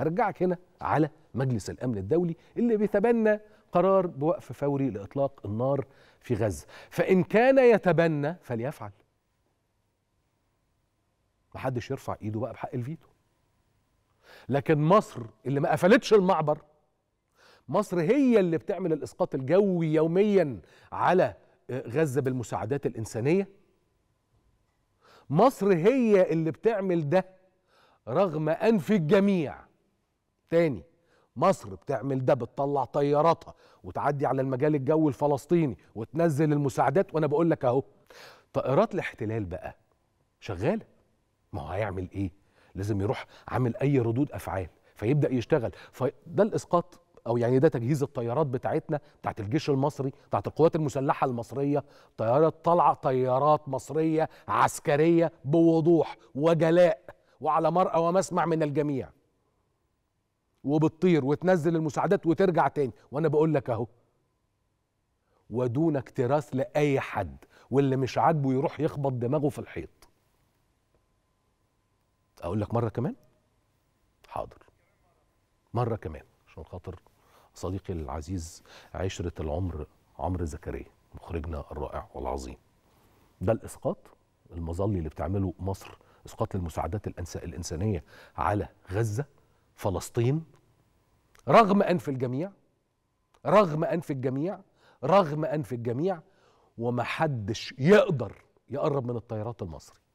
هرجعك هنا على مجلس الامن الدولي اللي بيتبنى قرار بوقف فوري لاطلاق النار في غزه فان كان يتبنى فليفعل محدش يرفع ايده بقى بحق الفيتو لكن مصر اللي ما قفلتش المعبر مصر هي اللي بتعمل الاسقاط الجوي يوميا على آه، غزه بالمساعدات الانسانيه مصر هي اللي بتعمل ده رغم انف الجميع تاني مصر بتعمل ده بتطلع طياراتها وتعدي على المجال الجوي الفلسطيني وتنزل المساعدات وانا بقول لك اهو طائرات الاحتلال بقى شغاله ما هو هيعمل ايه لازم يروح عامل اي ردود افعال فيبدا يشتغل فده الاسقاط او يعني ده تجهيز الطيارات بتاعتنا بتاعت الجيش المصري بتاعت القوات المسلحه المصريه طيارات طالعه طيارات مصريه عسكريه بوضوح وجلاء وعلى مرأى ومسمع من الجميع وبتطير وتنزل المساعدات وترجع تاني وانا بقول لك اهو ودون اكتراث لاي حد واللي مش عاجبه يروح يخبط دماغه في الحيط اقول لك مره كمان حاضر مره كمان عشان خاطر صديقي العزيز عشره العمر عمرو زكريا مخرجنا الرائع والعظيم ده الاسقاط المظلي اللي بتعمله مصر اسقاط المساعدات الانسانيه على غزه فلسطين رغم أنف الجميع رغم أنف الجميع رغم أنف الجميع ومحدش يقدر يقرب من الطيارات المصري